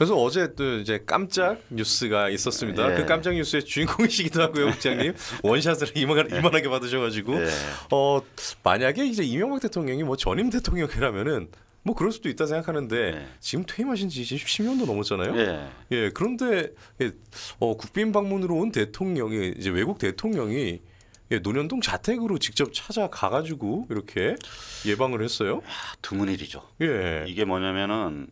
그래서 어제 또 이제 깜짝 뉴스가 있었습니다. 예. 그 깜짝 뉴스의 주인공이시기도 하고요, 국장님 원샷을 이만, 예. 이만하게 받으셔가지고 예. 어 만약에 이제 이명박 대통령이 뭐 전임 대통령이라면은 뭐 그럴 수도 있다 생각하는데 네. 지금 퇴임하신 지 이제 10년도 넘었잖아요. 네. 예. 그런데 예, 어, 국빈 방문으로 온 대통령이 이제 외국 대통령이 예, 노년동 자택으로 직접 찾아가 가지고 이렇게 예방을 했어요. 아, 드문 일이죠. 예. 이게 뭐냐면은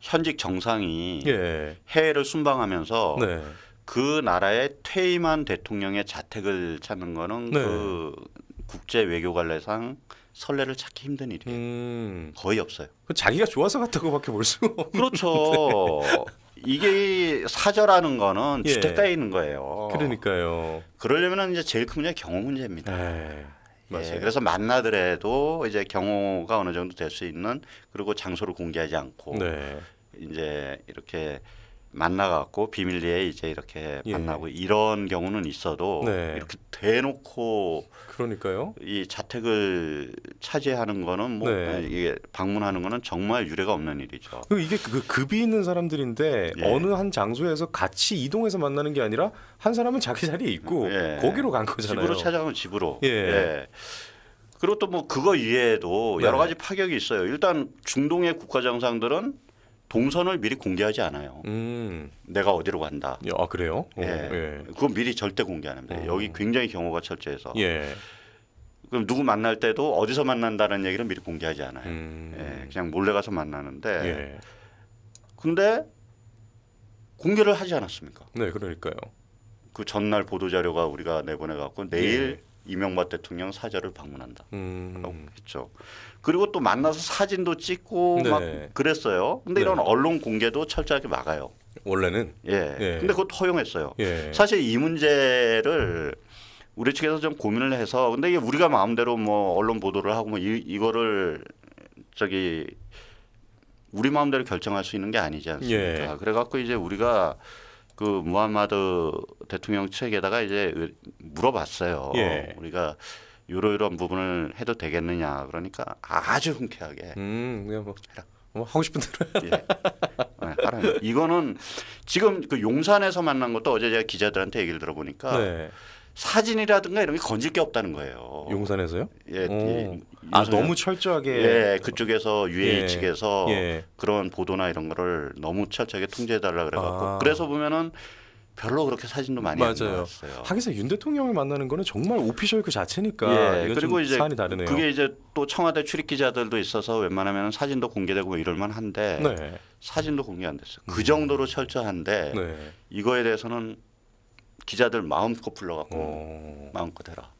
현직 정상이 예. 해외를 순방하면서 네. 그 나라의 퇴임한 대통령의 자택을 찾는 거는 네. 그 국제 외교 관례상 선례를 찾기 힘든 일이에요. 음. 거의 없어요. 그 자기가 좋아서 갔다고밖에 볼 수. 그렇죠. 네. 이게 사절하는 거는 예. 주택가에 있는 거예요. 그러니까요. 그러려면 이제 제일 큰 문제 경호 문제입니다. 에이. 네. 맞아요. 예, 그래서 만나더라도 이제 경호가 어느 정도 될 수 있는 그리고 장소를 공개하지 않고 네. 이제 이렇게 만나갖고 비밀리에 이제 이렇게 예. 만나고 이런 경우는 있어도 네. 이렇게 대놓고 그러니까요. 이 자택을 차지하는 거는 뭐 네. 이게 방문하는 거는 정말 유례가 없는 일이죠. 그 이게 그, 그 급이 있는 사람들인데 예. 어느 한 장소에서 같이 이동해서 만나는 게 아니라 한 사람은 자기 자리에 있고 음, 예. 거기로 간 거잖아요. 집으로 찾아가면 집으로. 예. 예. 그리고 또 뭐 그거 이외에도 네. 여러 가지 파격이 있어요. 일단 중동의 국가 정상들은 동선을 미리 공개하지 않아요. 음. 내가 어디로 간다. 예, 아 그래요? 오, 어, 예. 예. 그건 미리 절대 공개 안 합니다. 음. 여기 굉장히 경호가 철저해서. 예. 그럼 누구 만날 때도 어디서 만난다는 얘기를 미리 공개하지 않아요. 음. 예. 그냥 몰래 가서 만나는데. 예. 근데 공개를 하지 않았습니까? 네, 그러니까요. 그 전날 보도 자료가 우리가 내보내 갖고 내일 예. 이명박 대통령 사절을 방문한다. 음. 했죠. 그리고 또 만나서 사진도 찍고 네. 막 그랬어요. 근데 네. 이런 언론 공개도 철저하게 막아요. 원래는 예. 예. 근데 그것 허용했어요. 예. 사실 이 문제를 우리 측에서 좀 고민을 해서 근데 이게 우리가 마음대로 뭐 언론 보도를 하고 뭐 이, 이거를 저기 우리 마음대로 결정할 수 있는 게 아니지 않습니까? 예. 그래갖고 이제 우리가 그 무함마드 대통령 측에다가 이제 물어봤어요. 예. 우리가 이러 이한 부분을 해도 되겠느냐 그러니까 아주 흔쾌하게 음, 그냥 뭐, 뭐 하고 싶은 대로 예. 네, 이거는 지금 그 용산에서 만난 것도 어제 제가 기자들한테 얘기를 들어보니까 네. 사진이라든가 이런 게 건질 게 없다는 거예요. 용산에서요? 예. 예아 너무 철저하게. 예, 그쪽에서 UA 예. 측에서 예. 그런 보도나 이런 거를 너무 철저하게 통제해달라 그래갖고 아. 그래서 보면은 별로 그렇게 사진도 많이 안 나왔어요. 하기사 윤 대통령을 만나는 거는 정말 오피셜 그 자체니까. 예, 그리고 이제 사안이 다르네요. 그게 이제 또 청와대 출입 기자들도 있어서 웬만하면 사진도 공개되고 뭐 이럴만 한데 네. 사진도 공개 안 됐어요. 그 정도로 철저한데 네. 이거에 대해서는 기자들 마음껏 불러갖고 오. 어. 마음껏 해라.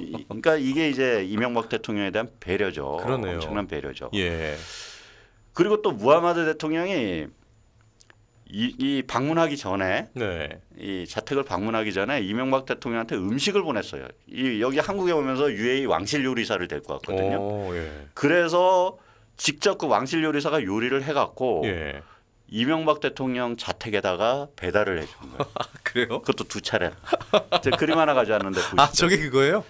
이, 그러니까 이게 이제 이명박 대통령에 대한 배려죠. 그러네요. 엄청난 배려죠. 예. 그리고 또 무하마드 대통령이 이, 이 방문하기 전에 네. 이 자택을 방문하기 전에 이명박 대통령한테 음식을 보냈어요. 이 여기 한국에 오면서 UAE 왕실 요리사를 데리고 왔거든요. 오, 예. 그래서 직접 그 왕실 요리사가 요리를 해갖고 예. 이명박 대통령 자택에다가 배달을 해준 거예요. 아, 그래요? 그것도 두 차례. 제 그림 하나 가져왔는데 보시죠. 아 저게 그거예요?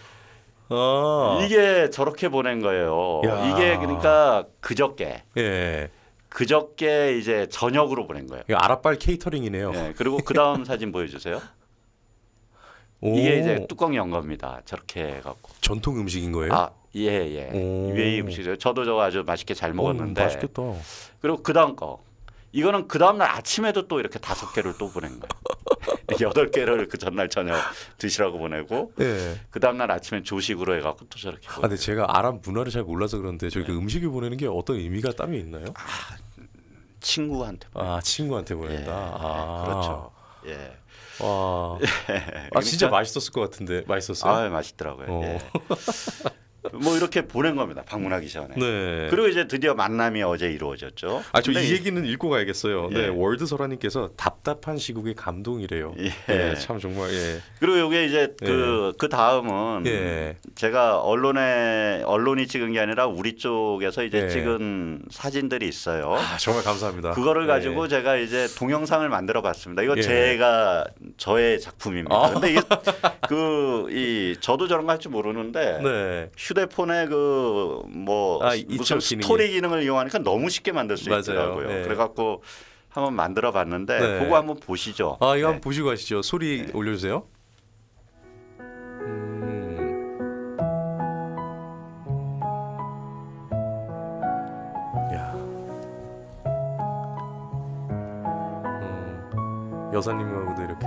아. 이게 저렇게 보낸 거예요. 야. 이게 그러니까 그저께. 예. 그저께 이제 저녁으로 보낸 거예요. 이거 아랍발 케이터링이네요. 예. 그리고 그 다음 사진 보여주세요. 오. 이게 이제 뚜껑 연 겁니다. 저렇게 갖고 전통 음식인 거예요? 아, 예, 예. 오. 위에 음식이요. 저도 저거 아주 맛있게 잘 먹었는데. 오, 맛있겠다. 그리고 그 다음 거. 이거는 그 다음날 아침에도 또 이렇게 다섯 개를 또 보낸 거예요. 여덟 개를 그 전날 저녁 드시라고 보내고 네. 그 다음날 아침에 조식으로 해갖고 또 저렇게. 아, 근데 제가 아랍 문화를 잘 몰라서 그런데 저렇게 네. 음식을 보내는 게 어떤 의미가 땀이 있나요? 아, 친구한테. 보낸다. 아, 친구한테 보낸다. 예, 예 아. 그렇죠. 예. 와. 아, 아 그러니까, 진짜 맛있었을 것 같은데 맛있었어요? 아, 예, 맛있더라고요. 어. 예. 뭐 이렇게 보낸 겁니다. 방문하기 전에. 네. 그리고 이제 드디어 만남이 어제 이루어졌죠. 아, 저 이 얘기는 읽고 가야겠어요. 네, 예. 네, 월드설아님께서 답답한 시국의 감동이래요. 예. 네, 참 정말. 예. 그리고 이게 이제 그그 예. 그 다음은 예. 제가 언론에 언론이 찍은 게 아니라 우리 쪽에서 이제 예. 찍은 사진들이 있어요. 아, 정말 감사합니다. 그거를 예. 가지고 제가 이제 동영상을 만들어봤습니다. 이거 제가 저의 작품입니다. 아. 근데 이게 그 이 저도 저런 거할줄 모르는데. 네. 휴대폰에 그뭐 아, 무슨 스토리 기능을 이용하니까 너무 쉽게 만들 수 맞아요. 있더라고요. 네. 그래갖고 한번 만들어 봤는데 네. 그거 한번 보시죠. 아 이거 네. 한번 보시고 하시죠. 소리 네. 올려주세요. 음. 음. 여사님하고도 이렇게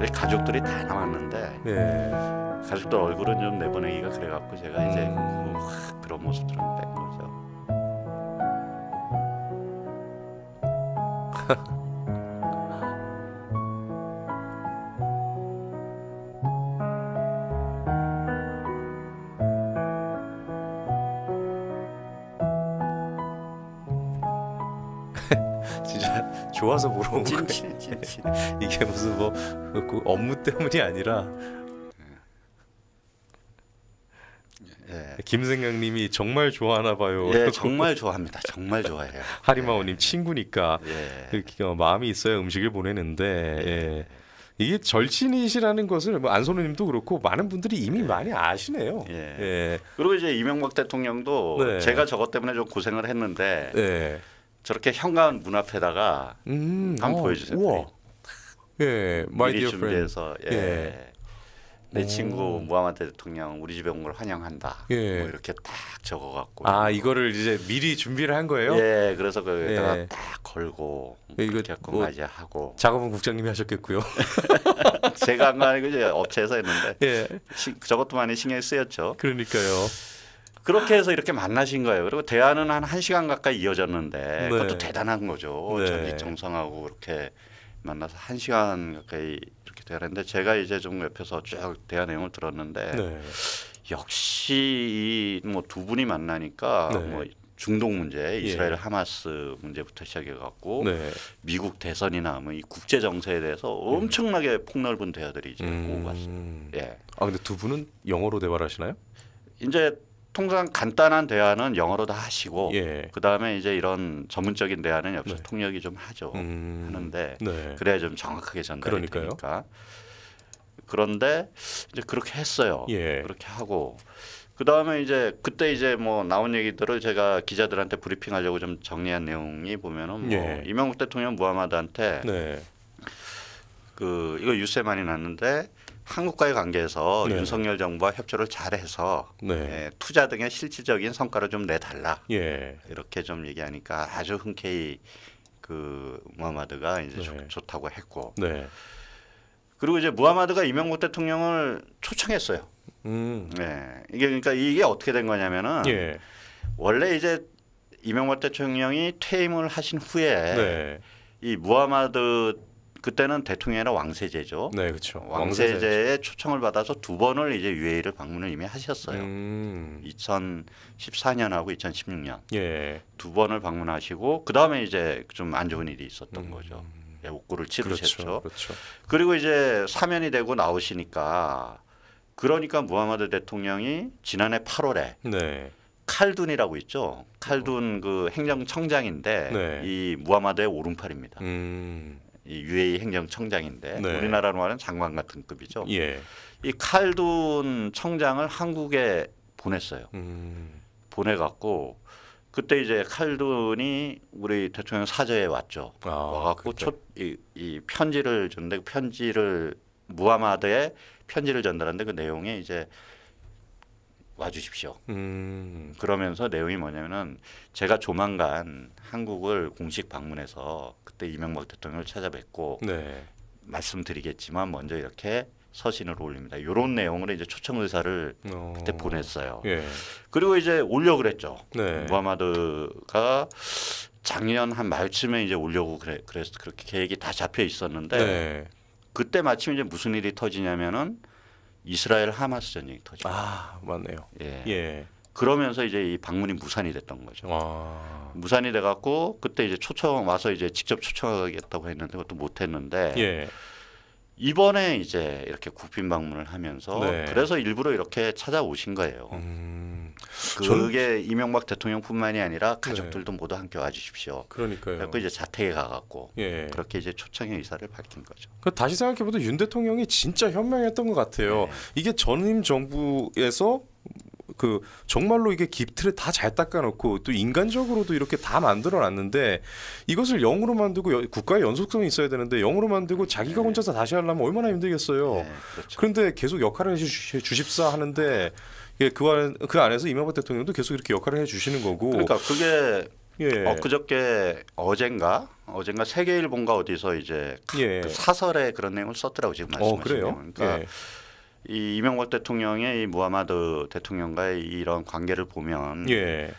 예, 가족들이 다 남았는데 네. 가족들 얼굴은 좀 내보내기가 그래갖고 제가 이제 음. 뭐 확 그런 모습들은 뺀 거죠. 좋아서 보러 어, 온 거예요. 찐친, 찐친. 이게 무슨 뭐 그 업무 때문이 아니라 예. 예. 김승강님이 정말 좋아하나 봐요. 예, 정말 좋아합니다. 정말 좋아해요. 하리마오님 예. 친구니까 예. 마음이 있어야 음식을 보내는데 예. 예. 이게 절친이시라는 것을 뭐 안소노님도 그렇고 많은 분들이 이미 많이 아시네요. 그리고 이제 이명박 대통령도 네. 제가 저것 때문에 좀 고생을 했는데. 네. 저렇게 현관 문 앞에다가 음, 한번 어, 보여주세요. 우와. 예, 미리 마이디어 준비해서 예. 예. 내 오. 친구 무하마드 대통령 우리 집에 온 걸 환영한다. 예. 뭐 이렇게 딱 적어갖고 아 이거를 이제 미리 준비를 한 거예요? 예, 그래서 거기 그 예. 걸고 예, 이거 이렇 뭐- 맞이하고 작업은 국장님이 하셨겠고요. 제가 한거 아니고 이제 업체에서 했는데 예, 시- 저것도 많이 신경 쓰였죠. 그러니까요. 그렇게 해서 이렇게 만나신 거예요. 그리고 대화는 한 1시간 가까이 이어졌는데 네. 그것도 대단한 거죠. 네. 전직 정상하고 그렇게 만나서 1시간 가까이 이렇게 대화를 했는데 제가 이제 좀 옆에서 쭉 대화 내용을 들었는데 네. 역시 뭐두 분이 만나니까 네. 뭐 중동 문제, 예. 이스라엘 예. 하마스 문제부터 시작해 갖고 네. 미국 대선이나 뭐 이 국제 정세에 대해서 엄청나게 음. 폭넓은 대화들이 이제 음. 오고 갔어요. 예. 아 근데 두 분은 영어로 대화를 하시나요? 이제 통상 간단한 대화는 영어로 다 하시고 예. 그 다음에 이제 이런 전문적인 대화는 역시 네. 통역이 좀 하죠 음. 하는데 네. 그래야 좀 정확하게 전달이 그러니까요. 되니까 그런데 이제 그렇게 했어요 예. 그렇게 하고 그 다음에 이제 그때 이제 뭐 나온 얘기들을 제가 기자들한테 브리핑하려고 좀 정리한 내용이 보면은 뭐 예. 이명국 대통령 무하마드한테 네. 그 이거 유세 많이 났는데 한국과의 관계에서 네. 윤석열 정부와 협조를 잘해서 네. 예, 투자 등의 실질적인 성과를 좀 내달라 예. 이렇게 좀 얘기하니까 아주 흔쾌히 그 무하마드가 이제 네. 좋, 다고 했고 네. 그리고 이제 무하마드가 이명박 대통령을 초청했어요. 음. 예, 이게 그러니까 이게 어떻게 된 거냐면은 예. 원래 이제 이명박 대통령이 퇴임을 하신 후에 네. 이 무하마드 그때는 대통령이라 왕세제죠. 네, 그렇죠. 왕세제의 초청을 받아서 두 번을 이제 유해를 방문을 이미 하셨어요. 음. 2014년하고 2016년 예. 두 번을 방문하시고 그 다음에 이제 좀 안 좋은 일이 있었던 음. 거죠. 예, 옥구를 치르셨죠. 그렇죠, 그렇죠. 그리고 이제 사면이 되고 나오시니까 그러니까 무하마드 대통령이 지난해 8월에 네. 칼둔이라고 있죠. 칼둔 그 행정청장인데 네. 이 무하마드의 오른팔입니다. 음. 이 UAE 행정청장인데 네. 우리나라로 말하는 장관 같은 급이죠. 예. 이 칼둔 청장을 한국에 보냈어요. 음. 보내갖고 그때 이제 칼둔이 우리 대통령 사저에 왔죠. 아, 와갖고 첫 이, 이 편지를 줬는데 그 편지를 무하마드에 편지를 전달하는데 그 내용이 이제 와주십시오. 음. 그러면서 내용이 뭐냐면은 제가 조만간 한국을 공식 방문해서 그때 이명박 대통령을 찾아뵙고 네. 말씀드리겠지만 먼저 이렇게 서신을 올립니다. 이런 내용으로 이제 초청 의사를 어... 그때 보냈어요. 예. 그리고 이제 올려 그랬죠. 네. 무하마드가 작년 한 말쯤에 이제 올려고 그래, 그래서 그렇게 계획이 다 잡혀 있었는데 네. 그때 마침 이제 무슨 일이 터지냐면은 이스라엘 하마스 전쟁이 터지고 아 맞네요. 예. 예. 그러면서 이제 이 방문이 무산이 됐던 거죠. 와. 아. 무산이 돼갖고 그때 이제 초청 와서 이제 직접 초청하겠다고 했는데 그것도 못했는데 예. 이번에 이제 이렇게 국빈 방문을 하면서 네. 그래서 일부러 이렇게 찾아오신 거예요. 음, 그게 전... 이명박 대통령뿐만이 아니라 네. 가족들도 네. 모두 함께 와주십시오. 그러니까요. 그래서 이제 자택에 가갖고 예. 그렇게 이제 초청의 의사를 밝힌 거죠. 그 다시 생각해보도 윤 대통령이 진짜 현명했던 것 같아요. 네. 이게 전임 정부에서 그 정말로 이게 기프트를 다 잘 닦아놓고 또 인간적으로도 이렇게 다 만들어놨는데 이것을 영으로 만들고 여, 국가의 연속성이 있어야 되는데 영으로 만들고 자기가 네. 혼자서 다시 하려면 얼마나 힘들겠어요. 네, 그렇죠. 그런데 계속 역할을 해주, 십사 하는데 예, 그, 그 안에서 이명박 대통령도 계속 이렇게 역할을 해주시는 거고. 그러니까 그게 예. 엊그저께 어젠가 어젠가 세계일본가 어디서 이제 예. 그 사설에 그런 내용을 썼더라고 지금 어, 말씀하신 어, 그래요? 그러니까 예. 이 이명박 대통령의 이 무하마드 대통령과의 이런 관계를 보면 예.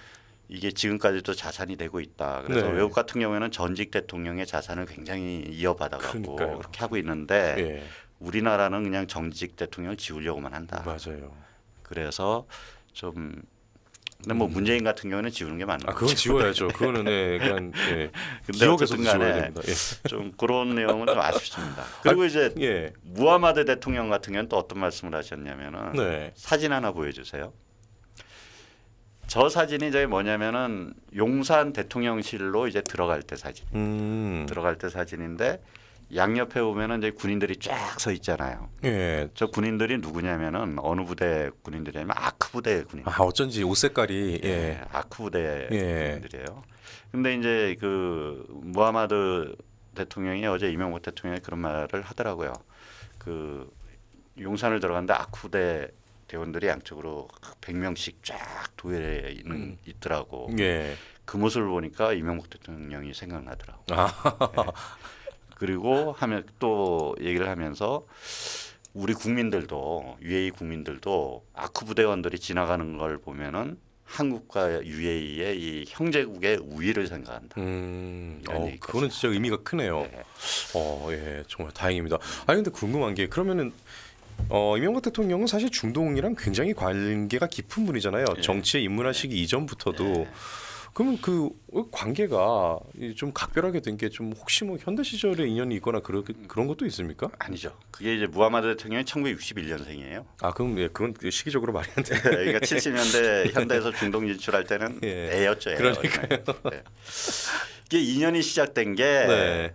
이게 지금까지도 자산이 되고 있다. 그래서 네. 외국 같은 경우에는 전직 대통령의 자산을 굉장히 이어받아갖고 그렇게 하고 있는데 예. 우리나라는 그냥 정직 대통령을 지우려고만 한다. 맞아요. 그래서 좀 근데 뭐 문재인 같은 경우는 지우는 게맞나 아, 그건 지워야죠. 그거는 네, 그냥 네. 기억에서 지워야 됩니다. 예. 좀 그런 내용은 좀 아쉽습니다. 아, 그리고 아, 이제 예. 무하마드 대통령 같은 경우는 또 어떤 말씀을 하셨냐면은 네. 사진 하나 보여주세요. 저 사진이 저희 뭐냐면은 용산 대통령실로 이제 들어갈 때 사진. 음. 들어갈 때 사진인데 양옆에 보면은 이제 군인들이 쫙 서 있잖아요. 예. 저 군인들이 누구냐면은 어느 부대 군인들이냐면 아크 부대 군인. 아 어쩐지 옷 색깔이 예. 예. 아크 부대 예. 군인들이에요. 근데 이제 그 무하마드 대통령이 어제 이명박 대통령이 그런 말을 하더라고요. 그 용산을 들어간데 아크 부대 대원들이 양쪽으로 100명씩 쫙 도열해 있는 음. 있더라고. 예. 그 모습을 보니까 이명박 대통령이 생각나더라고. 아. 예. 그리고 하면 또 얘기를 하면서 우리 국민들도 UAE 국민들도 아크 부대원들이 지나가는 걸 보면은 한국과 UAE의 이 형제국의 우위를 생각한다. 음, 어, 그거는 진짜 의미가 크네요. 네. 어, 예, 정말 다행입니다. 아니 근데 궁금한 게 그러면은 어, 이명박 대통령은 사실 중동이랑 굉장히 관계가 깊은 분이잖아요. 예. 정치에 입문하시기 예. 이전부터도. 예. 그러면 그 관계가 좀 각별하게 된 게 좀 혹시 뭐 현대 시절에 인연이 있거나 그런 그런 것도 있습니까? 아니죠. 그게 이제 무하마드 대통령이 1961년생이에요. 아 그럼 예, 그건 시기적으로 말이 안 돼. 네, 예, 그러니까 70년대 예. 현대에서 중동 진출할 때는 예. 애였죠. 애요. 그러니까요. 네. 이게 인연이 시작된 게. 네.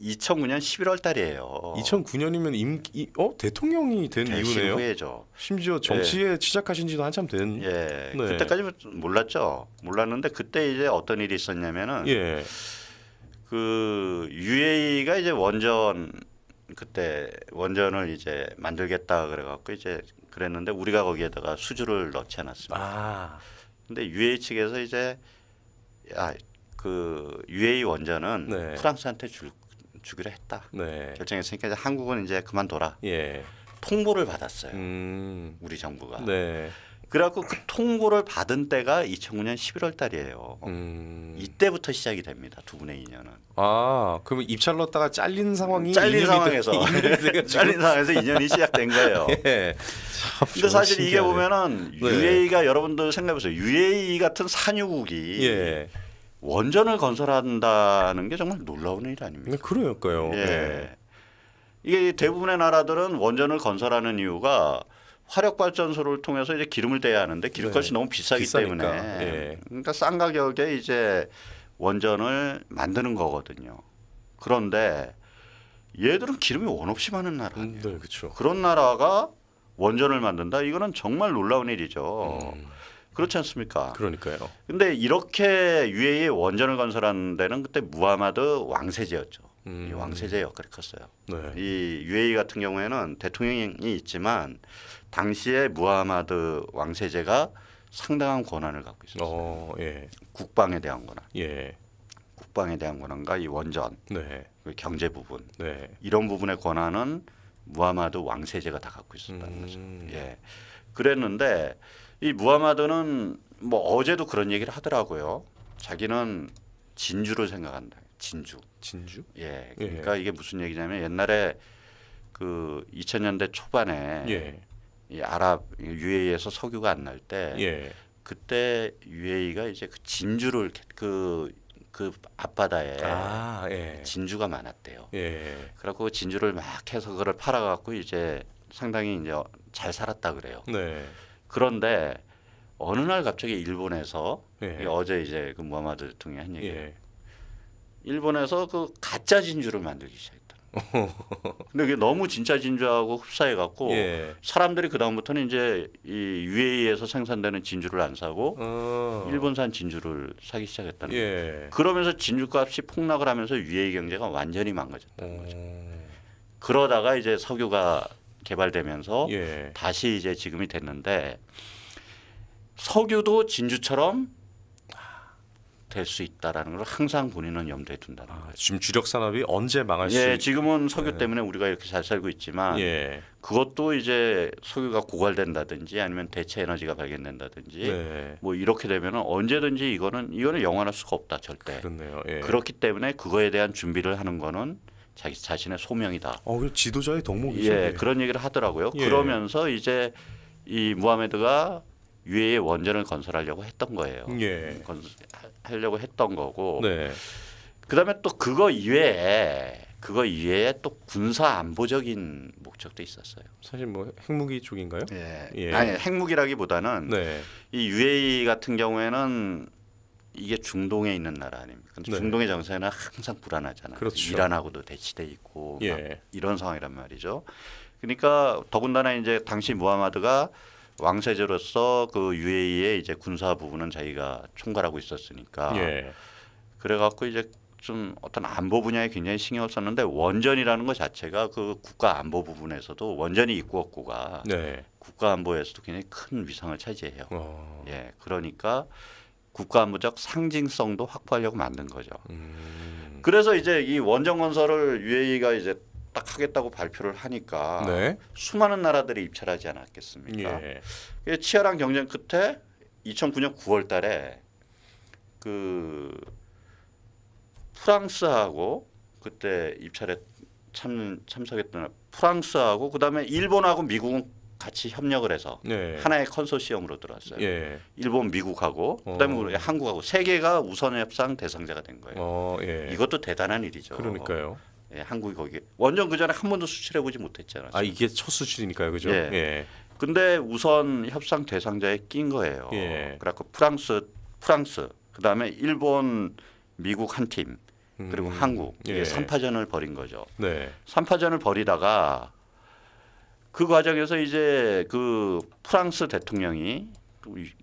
2009년 11월 달이에요. 2009년이면 임, 이, 어 대통령이 된 이유네요. 후에죠. 심지어 예. 정치에 예. 시작하신지도 한참 된. 예. 네. 그때까지 뭐 몰랐죠. 몰랐는데 그때 이제 어떤 일이 있었냐면은 예. 그 UAE가 이제 원전 그때 원전을 이제 만들겠다 그래갖고 이제 그랬는데 우리가 거기에다가 수주를 넣지 않았습니다. 아. 근데 UAE 측에서 이제 아 그 UAE 원전은 네. 프랑스한테 줄 주기로 했다. 네. 결정했으니까 이제 한국은 이제 그만둬라. 예. 통보를 받았어요. 음. 우리 정부가. 네. 그래갖고 그 통보를 받은 때가 2009년 11월 달이에요. 음. 이때부터 시작이 됩니다. 두 분의 인연은. 아, 그럼 입찰렀다가 잘린 상황이 잘린 상황에서 잘린 상황에서 인연이 시작된 거예요. 예. 근데 사실 신기하네. 이게 보면은 네. UAE가 여러분들 생각해보세요. UAE 같은 산유국이 예. 원전을 건설한다는 게 정말 놀라운 일 아닙니까? 네, 그러니까요. 예. 네. 이게 대부분의 나라들은 원전을 건설하는 이유가 화력 발전소를 통해서 이제 기름을 대야 하는데 기름값이 네. 너무 비싸기 비싸니까. 때문에 예. 그러니까 싼 가격에 이제 원전을 만드는 거거든요. 그런데 얘들은 기름이 원없이 많은 나라 예요 음, 네, 그렇죠. 그런 나라가 원전을 만든다. 이거는 정말 놀라운 일이죠. 음. 그렇지 않습니까? 그러니까요. 근데 이렇게 유해의 원전을 건설하는 데는 그때 무하마드 왕세제였죠. 음. 이 왕세제 역할이 컸어요. 네. 이유 a e 같은 경우에는 대통령이 있지만 당시에 무하마드 왕세제가 상당한 권한을 갖고 있었어요. 어, 예. 국방에 대한 권한. 예. 국방에 대한 권한과 이 원전, 네. 그 경제 부분 네. 이런 부분의 권한은 무하마드 왕세제가 다 갖고 있었다는 음. 거죠. 예. 그랬는데 이 무하마드는 뭐 어제도 그런 얘기를 하더라고요. 자기는 진주를 생각한다. 진주. 진주? 예. 예. 그러니까 예. 이게 무슨 얘기냐면 옛날에 그 2000년대 초반에 예. 이 아랍 UAE에서 석유가 안 날때 예. 그때 UAE가 이제 그 진주를 그그 그 앞바다에 아, 예. 진주가 많았대요. 예. 그래갖고 그 진주를 막 해서 그걸 팔아갖고 이제 상당히 이제 잘 살았다 그래요. 네. 그런데 어느 날 갑자기 일본에서 예. 어제 이제 그 무하마드 대통령이 한 얘기예요. 예. 일본에서 그 가짜 진주를 만들기 시작했다. 근데 그게 너무 진짜 진주하고 흡사해 갖고 예. 사람들이 그 다음부터는 이제 이 UAE에서 생산되는 진주를 안 사고 어. 일본산 진주를 사기 시작했다는 예. 거죠. 그러면서 진주값이 폭락을 하면서 UAE 경제가 완전히 망가졌다는 어. 거죠. 그러다가 이제 석유가 개발되면서 예. 다시 이제 지금이 됐는데 석유도 진주처럼 될 수 있다라는 걸 항상 본인은 염두에 둔다는 아, 거예요. 지금 주력 산업이 언제 망할 예, 수? 예, 지금은 석유 예. 때문에 우리가 이렇게 잘 살고 있지만 예. 그것도 이제 석유가 고갈된다든지 아니면 대체 에너지가 발견된다든지 네. 뭐 이렇게 되면은 언제든지 이거는 이거는 영원할 수가 없다 절대. 그렇네요. 예. 그렇기 때문에 그거에 대한 준비를 하는 거는 자기 자신의 소명이다. 어, 지도자의 덕목이죠. 예, 그런 얘기를 하더라고요. 예. 그러면서 이제 이 무하메드가 유해의 원전을 건설하려고 했던 거예요. 예. 건설하려고 했던 거고. 네. 그다음에 또 그거 이외에 그거 이외에 또 군사 안보적인 목적도 있었어요. 사실 뭐 핵무기 쪽인가요? 예. 예. 아니 핵무기라기보다는 네. 이 UAE 같은 경우에는 이게 중동에 있는 나라 아닙니까? 근데 네. 중동의 정세는 항상 불안하잖아요. 그렇죠. 이란하고도 대치돼 있고 예. 이런 상황이란 말이죠. 그러니까 더군다나 이제 당시 무하마드가 왕세자로서그 UAE의 이제 군사 부분은 자기가 총괄하고 있었으니까 예. 그래갖고 이제 좀 어떤 안보 분야에 굉장히 신경을 썼는데 원전이라는 것 자체가 그 국가 안보 부분에서도 원전이 있고 없고가 네. 국가 안보에서도 굉장히 큰 위상을 차지해요. 오. 어. 예, 그러니까 국가무적 상징성도 확보하려고 만든 거죠. 음. 그래서 이제 이 원정 건설을 UAE가 이제 딱 하겠다고 발표를 하니까 네. 수많은 나라들이 입찰하지 않았겠습니까? 예. 예 치열한 경쟁 끝에 2009년 9월 달에 그 프랑스하고 그때 입찰에 참 참석했던 프랑스하고 그다음에 일본하고 미국은 같이 협력을 해서 네. 하나의 컨소시엄으로 들어왔어요. 예. 일본, 미국하고 어. 그다음에 우리 한국하고 세 개가 우선 협상 대상자가 된 거예요. 어, 예. 이것도 대단한 일이죠. 그러니까요. 예, 한국이 거기 원전 그 전에 한 번도 수출해 보지 못했잖아요. 아 이게 첫 수출이니까요, 그죠? 예. 예. 근데 우선 협상 대상자에 낀 거예요. 예. 그래갖고 프랑스, 프랑스, 그다음에 일본, 미국 한 팀, 그리고 음. 한국 이게 예. 3파전을 벌인 거죠. 네. 3파전을 벌이다가 그 과정에서 이제 그 프랑스 대통령이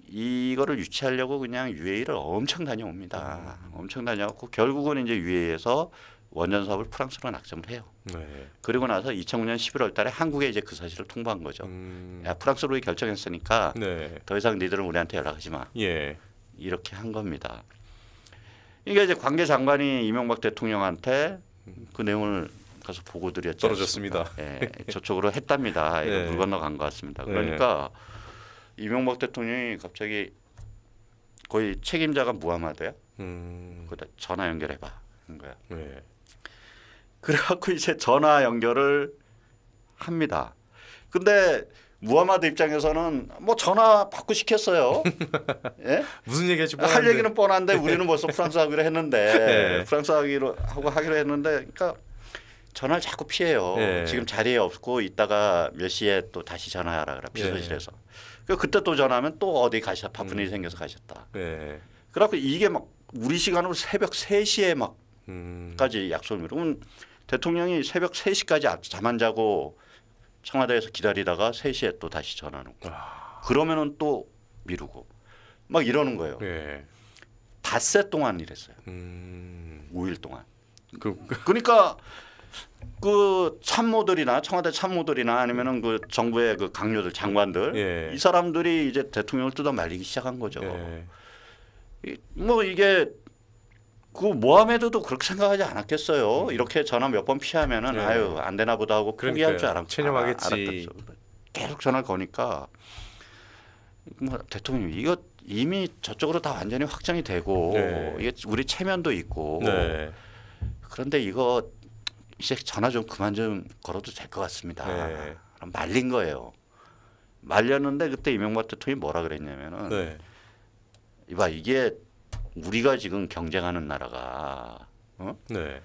이거를 유치하려고 그냥 유에이를 엄청 다녀옵니다. 음. 엄청 다녀왔고 결국은 이제 유에이에서 원전 사업을 프랑스로 낙점을 해요. 네. 그리고 나서 2009년 11월 달에 한국에 이제 그 사실을 통보한 거죠. 음. 야, 프랑스로 결정했으니까 네. 더 이상 니들은 우리한테 연락하지 마. 예. 이렇게 한 겁니다. 이게 그러니까 이제 관계 장관이 이명박 대통령한테 그 내용을 가서 보고 드렸죠. 떨어졌습니다. 예, 저쪽으로 했답니다. 예. 물 건너 간것 같습니다. 그러니까 예. 이명박 대통령이 갑자기 거의 책임자가 무함하대요. 음. 그다 전화 연결해봐. 한 거야. 예. 그래갖고 이제 전화 연결을 합니다. 근데 무하마드 입장에서는 뭐 전화 받고 시켰어요. 예? 무슨 얘기할지 할 얘기는 뻔한데 우리는 벌써 네. 프랑스 하기로 했는데 예. 프랑스 하기로 하고 하기로 했는데 그러니까 전화를 자꾸 피해요. 예. 지금 자리에 없고 있다가 몇 시에 또 다시 전화하라 그래 비서실에서. 예. 그 그때 또 전화하면 또 어디 가셨다 바쁜 일이 음. 생겨서 가셨다. 예. 그래갖고 이게 막 우리 시간으로 새벽 3시에 막 음. 까지 약속을 그러면 대통령이 새벽 3시까지 잠 안 자고 청와대에서 기다리다가 3시에 또 다시 전화 놓고 아. 그러면은 또 미루고 막 이러는 거예요. 예. 닷새 동안 일했어요. 음. 5일 동안. 그, 그러니까 그 참모들이나 청와대 참모들이나 아니면은 그 정부의 그 강요들 장관들 예. 이 사람들이 이제 대통령을 뜯어 말리기 시작한 거죠. 예. 뭐 이게 그 모하메드도 그렇게 생각하지 않았겠어요. 음. 이렇게 전화 몇 번 피하면은 예. 아유 안 되나 보다 하고 포기할 줄 알았, 체념하겠지. 알았 계속 전화 거니까 뭐 대통령 이거 이미 저쪽으로 다 완전히 확정이 되고 네. 이게 우리 체면도 있고 네. 그런데 이거 이제 전화 좀 그만 좀 걸어도 될 것 같습니다. 네. 말린 거예요. 말렸는데 그때 이명박 대통령이 뭐라 그랬냐면은 네. 이봐 이게 우리가 지금 경쟁하는 나라가 어? 네.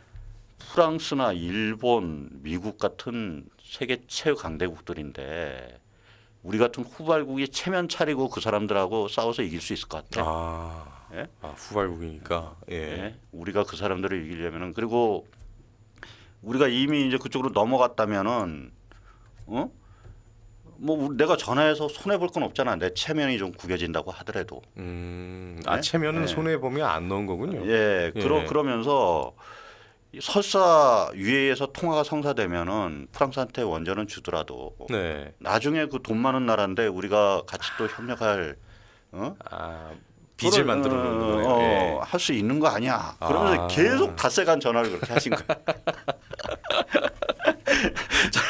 프랑스나 일본, 미국 같은 세계 최 강대국들인데 우리 같은 후발국이 체면 차리고 그 사람들하고 싸워서 이길 수 있을 것 같아. 아, 예? 아 후발국이니까. 예. 예. 우리가 그 사람들을 이기려면은 그리고 우리가 이미 이제 그쪽으로 넘어갔다면은 어? 뭐 내가 전화해서 손해 볼 건 없잖아. 내 체면이 좀 구겨진다고 하더라도. 음, 네? 체면은 네. 손해 보면 안 넣은 거군요. 예, 예. 그러 그러면서 설사 위에서 통화가 성사되면은 프랑스한테 원전은 주더라도 네. 나중에 그 돈 많은 나라인데 우리가 같이 또 협력할 어? 아, 빚을 만들어 놓는 거예요. 어, 예. 할수 있는 거 아니야. 그러면서 아. 계속 닷새간 전화를 그렇게 하신 거예요.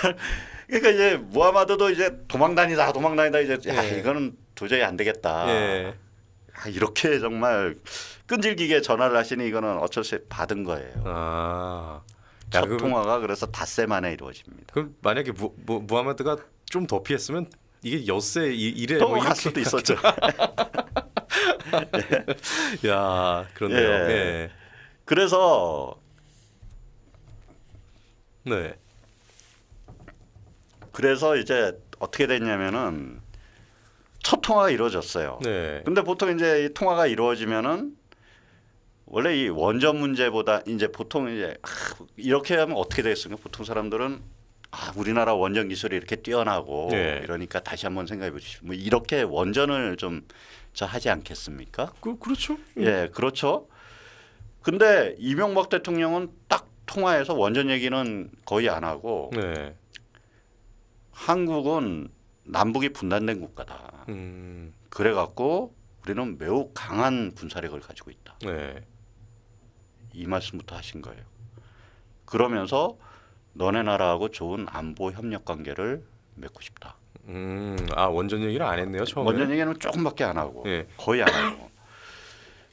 그러니까 이제 무하마드도 이제 도망다니다 도망다니다 이제 야 예. 이거는 도저히 안 되겠다. 예. 아, 이렇게 정말 끈질기게 전화를 하시니 이거는 어쩔 수 없이 받은 거예요. 아. 야, 첫 그럼, 통화가 그래서 닷새 만에 이루어집니다. 그럼 만약에 무, 무, 무하마드가 좀 더 피했으면 이게 엿새 일에 뭐 이럴 수도 있었죠. 네. 예. 야그런데요 예. 예. 그래서 네. 그래서 이제 어떻게 됐냐면은 첫 통화가 이루어졌어요. 네. 근데 보통 이제 이 통화가 이루어지면은 원래 이 원전 문제보다 이제 보통 이제 아, 이렇게 하면 어떻게 되겠습니까? 보통 사람들은 아, 우리나라 원전 기술이 이렇게 뛰어나고 네. 이러니까 다시 한번 생각해 보십시오. 뭐 이렇게 원전을 좀 저 하지 않겠습니까? 그, 그렇죠. 음. 예, 그렇죠. 근데 이명박 대통령은 딱 통화해서 원전 얘기는 거의 안 하고 네. 한국은 남북이 분단된 국가다. 음. 그래갖고 우리는 매우 강한 군사력을 가지고 있다. 네. 이 말씀부터 하신 거예요. 그러면서 너네 나라하고 좋은 안보 협력 관계를 맺고 싶다. 음, 아 원전 얘기를 안 했네요 처음에. 원전 얘기는 조금밖에 안 하고 네. 거의 안 하고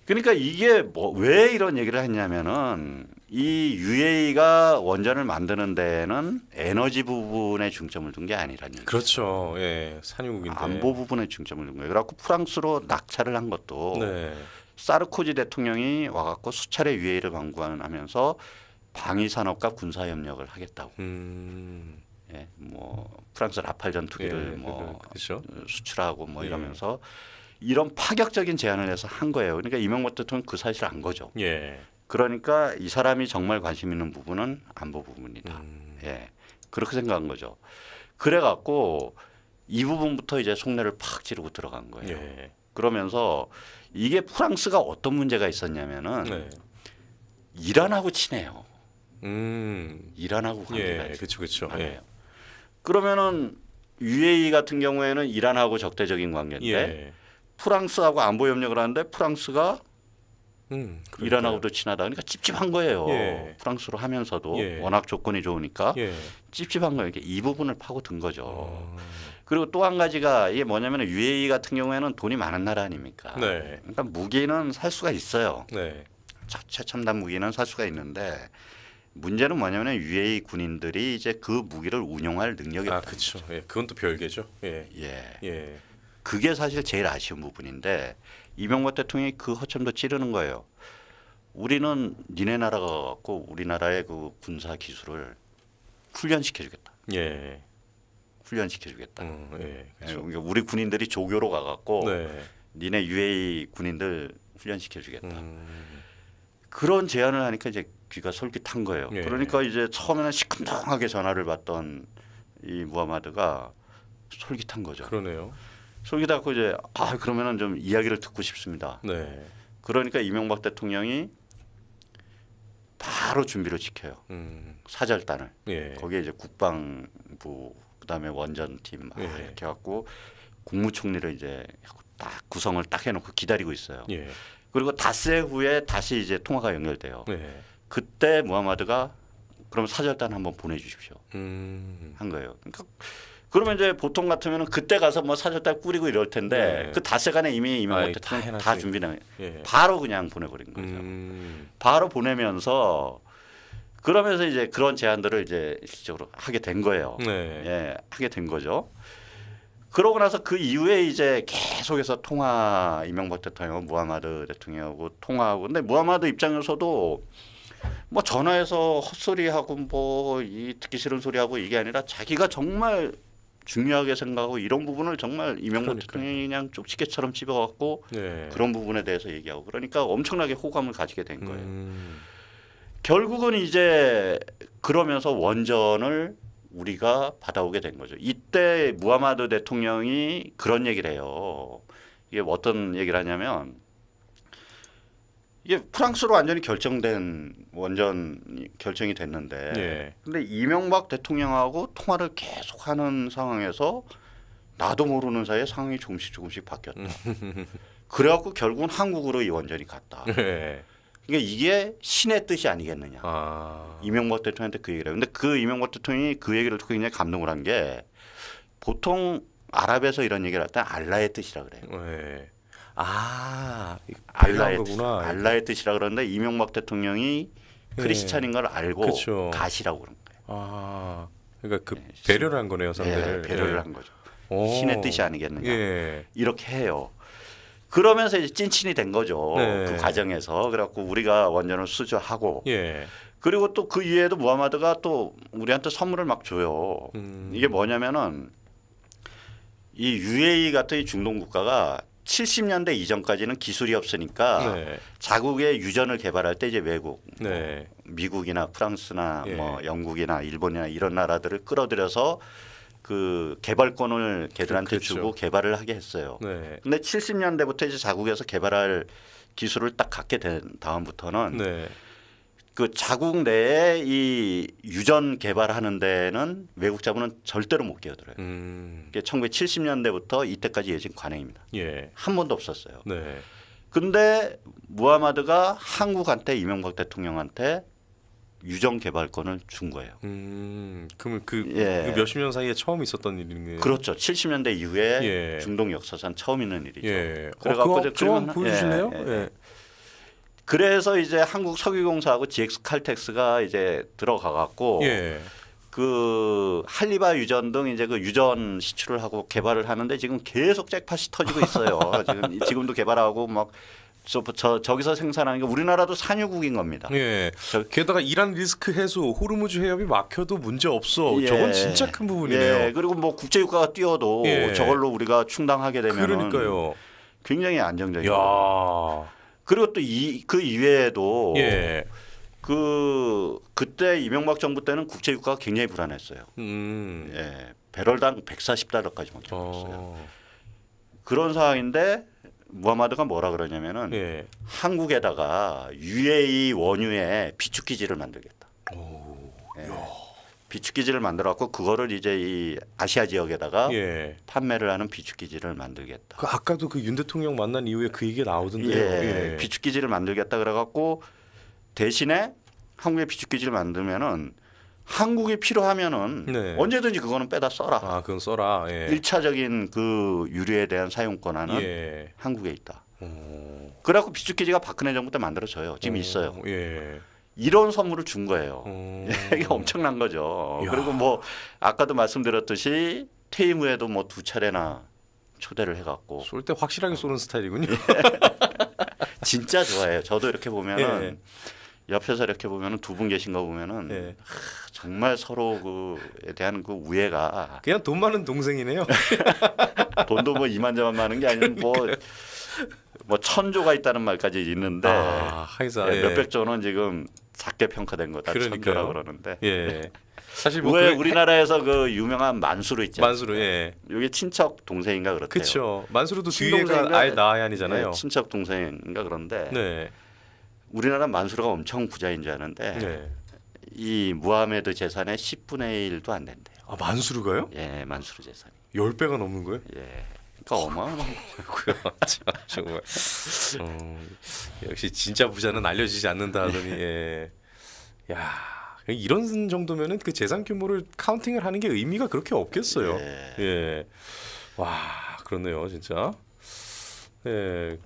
그러니까 이게 뭐왜 이런 얘기를 했냐면은 이 UA가 원전을 만드는 데에는 에너지 부분에 중점을 둔 게 아니라는 얘기죠. 그렇죠. 예. 산유국인데. 안보 부분에 중점을 둔 거예요. 그래갖고 프랑스로 낙찰을 한 것도 네. 사르코지 대통령이 와갖고 수차례 UA를 방고하면서 방위 산업과 군사 협력을 하겠다고. 음. 예. 뭐 프랑스 라팔 전투기를 예. 뭐 그렇죠. 수출하고 뭐 예. 이러면서 예. 이런 파격적인 제안을 해서 한 거예요. 그러니까 이명박 대통령 그 사실을 안 거죠. 예. 그러니까 이 사람이 정말 관심 있는 부분은 안보 부분이다. 음. 예. 그렇게 생각한 거죠. 그래 갖고 이 부분부터 이제 속내를 팍 지르고 들어간 거예요. 예. 그러면서 이게 프랑스가 어떤 문제가 있었냐면은 네. 이란하고 친해요. 음. 이란하고 관계가 예. 그렇죠, 그렇죠. 예. 그러면은 UAE 같은 경우에는 이란하고 적대적인 관계인데 예. 프랑스하고 안보 협력을 하는데 프랑스가 음, 그러 이란하고도 친하다. 그러니까 찝찝한 거예요. 예. 프랑스로 하면서도 예. 워낙 조건이 좋으니까 예. 찝찝한 거예요. 이 부분을 파고든 거죠. 어. 그리고 또 한 가지가 이게 뭐냐면 UAE 같은 경우에는 돈이 많은 나라 아닙니까? 네. 그러니까 무기는 살 수가 있어요. 네. 자체 첨단 무기는 살 수가 있는데 문제는 뭐냐면 UAE 군인들이 이제 그 무기를 운용할 능력이 아, 없다. 그렇죠. 예, 그건 또 별개죠. 예. 예. 예. 그게 사실 제일 아쉬운 부분인데 이명박 대통령이 그 허점도 찌르는 거예요. 우리는 니네 나라가 갖고 우리나라의 그 군사 기술을 훈련시켜주겠다. 예. 훈련시켜주겠다. 음, 예, 그렇죠. 예, 니까 그러니까 우리 군인들이 조교로 가갖고 네. 니네 UA 군인들 훈련시켜주겠다. 음. 그런 제안을 하니까 이제 귀가 솔깃한 거예요. 예. 그러니까 이제 처음에는 시큰둥하게 전화를 받던 이 무하마드가 솔깃한 거죠. 그러네요. 속이 닿고 이제 아 그러면은 좀 이야기를 듣고 싶습니다. 네. 그러니까 이명박 대통령이 바로 준비를 지켜요. 음. 사절단을 예. 거기에 이제 국방부 그다음에 원전팀 예. 이렇게 갖고 국무총리를 이제 딱 구성을 딱 해놓고 기다리고 있어요. 예. 그리고 닷새 후에 다시 이제 통화가 연결돼요. 예. 그때 무하마드가 그럼 사절단 한번 보내주십시오 음. 한 거예요. 그러니까 그러면 이제 보통 같으면 그때 가서 뭐 사절달 꾸리고 이럴 텐데 네. 그 닷새간에 이미 이명 못해 다, 다준비를 예. 바로 그냥 보내버린 거죠. 음. 바로 보내면서 그러면서 이제 그런 제안들을 이제 실적으로 하게 된 거예요. 네. 예, 하게 된 거죠. 그러고 나서 그 이후에 이제 계속해서 통화 이명박 대통령, 무하마드 대통령하고 통화하고 근데 무하마드 입장에서도 뭐 전화해서 헛소리하고 뭐 이 듣기 싫은 소리하고 이게 아니라 자기가 정말 중요하게 생각하고 이런 부분을 정말 이명박 그렇죠. 대통령이 그냥 쪽지게처럼 집어갖고 네. 그런 부분에 대해서 얘기하고 그러니까 엄청나게 호감을 가지게 된 거예요. 음. 결국은 이제 그러면서 원전을 우리가 받아오게 된 거죠. 이때 무하마드 대통령이 그런 얘기를 해요. 이게 어떤 얘기를 하냐면 이게 프랑스로 완전히 결정된 원전 결정이 됐는데 예. 근데 이명박 대통령하고 통화를 계속하는 상황에서 나도 모르는 사이에 상황이 조금씩 조금씩 바뀌었다. 그래갖고 결국은 한국으로 이 원전이 갔다. 예. 그러니까 이게 신의 뜻이 아니겠느냐. 아. 이명박 대통령한테 그 얘기를 해요. 근데 그 이명박 대통령이 그 얘기를 듣고 굉장히 감동을 한 게 보통 아랍에서 이런 얘기를 할 때 알라의 뜻이라 그래요. 예. 아, 알라이트구나 알라의 뜻이라 그러는데 이명박 대통령이 네. 크리스찬인 걸 알고 그쵸. 가시라고 그런 거예요. 아, 그러니까 그 네, 배려를 한 거네요, 상대를. 네, 배려를 예. 한 거죠. 오. 신의 뜻이 아니겠느냐. 예. 이렇게 해요. 그러면서 이제 찐친이 된 거죠. 네. 그 과정에서 그래갖고 우리가 원전을 수주하고 예. 그리고 또 그 이외에도 무하마드가 또 우리한테 선물을 막 줘요. 음. 이게 뭐냐면은 이 UAE 같은 이 중동 국가가 70년대 이전까지는 기술이 없으니까 네. 자국의 유전을 개발할 때 이제 외국, 뭐 네. 미국이나 프랑스나 예. 뭐 영국이나 일본이나 이런 나라들을 끌어들여서 그 개발권을 걔들한테 그렇죠. 주고 개발을 하게 했어요. 네. 근데 70년대부터 이제 자국에서 개발할 기술을 딱 갖게 된 다음부터는 네. 그 자국 내에 이 유전 개발하는 데는 외국 자본은 절대로 못 끼어들어요. 음. 그게 1970년대부터 이때까지 예진 관행입니다. 예. 한 번도 없었어요. 네. 근데 무하마드가 한국한테 이명박 대통령한테 유전 개발권을 준 거예요. 음, 그러면 그, 예. 그 몇십 년 사이에 처음 있었던 일이네요. 그렇죠. 70년대 이후에 예. 중동 역사상 처음 있는 일이죠. 예. 어, 그래갖고 그그 보여주실래요? 예. 예, 예. 예. 그래서 이제 한국 석유공사하고 GX 칼텍스가 이제 들어가 갖고 예. 그 할리바 유전 등 이제 그 유전 시출을 하고 개발을 하는데 지금 계속 잭팟이 터지고 있어요. 지금 지금도 개발하고 막 저, 저, 저기서 생산하는 게 우리나라도 산유국인 겁니다. 예. 게다가 이란 리스크 해소, 호르무즈 해협이 막혀도 문제 없어. 예. 저건 진짜 큰 부분이네요. 예. 그리고 뭐 국제 유가가 뛰어도 예. 저걸로 우리가 충당하게 되면 그러니까요. 굉장히 안정적이에요. 그리고 또이그 이외에도 예. 그 그때 이명박 정부 때는 국제 유가가 굉장히 불안했어요. 음. 예. 배럴당 140달러까지 막 잡혔어요. 어. 그런 상황인데 무하마드가 뭐라 그러냐면은 예. 한국에다가 UAE 원유에 비축 기지를 만들겠다. 오. 예. 비축기지를 만들어갖고 그거를 이제 이 아시아 지역에다가 예. 판매를 하는 비축기지를 만들겠다. 그 아까도 그 윤 대통령 만난 이후에 그 얘기 나오던데요. 예. 예. 비축기지를 만들겠다 그래갖고 대신에 한국에 비축기지를 만들면은 한국에 필요하면은 네. 언제든지 그거는 빼다 써라. 아, 그건 써라. 예. 일차적인그 유류에 대한 사용 권한은 예. 한국에 있다. 오. 그래갖고 비축기지가 박근혜 정부 때 만들어져요. 지금 오. 있어요. 예. 이런 선물을 준 거예요. 음. 이게 엄청난 거죠. 야 그리고 뭐 아까도 말씀드렸듯이 퇴임 후에도 뭐 두 차례나 초대를 해갖고 쏠 때 확실하게 어. 쏘는 스타일이군요. 예. 진짜 좋아해요. 저도 이렇게 보면은 예. 옆에서 이렇게 보면은 두 분 계신 거 보면은 예. 하, 정말 서로 그에 대한 그 우애가 그냥 돈 많은 동생이네요. 돈도 뭐 이만저만 많은 게 아니면 그 뭐. 뭐 천조가 있다는 말까지 있는데 아, 항상, 예, 예, 몇백 조는 지금 작게 평가된 거다. 그러니까 그러는데. 예. 네. 사실 뭐왜 우리나라에서 그 유명한 만수르 있죠. 만수르 예. 이게 친척 동생인가 그렇대요. 그렇죠. 만수르도 뒤에가 아예 나이아니잖아요 네, 예, 친척 동생인가 그런데. 네. 우리나라 만수르가 엄청 부자인 줄 아는데 네. 이 무하메드 재산의 10분의 1도 안 된대요. 아 만수르가요? 예, 만수르 재산이. 10배가 넘는 거예요? 예. 부니까 어, 어마어마한 거고요. 정말 어, 역시 진짜 부자는 알려지지 않는다 하더니 네. 예. 야 이런 정도면은 그 재산 규모를 카운팅을 하는 게 의미가 그렇게 없겠어요. 예. 예. 와 그렇네요 진짜. 예.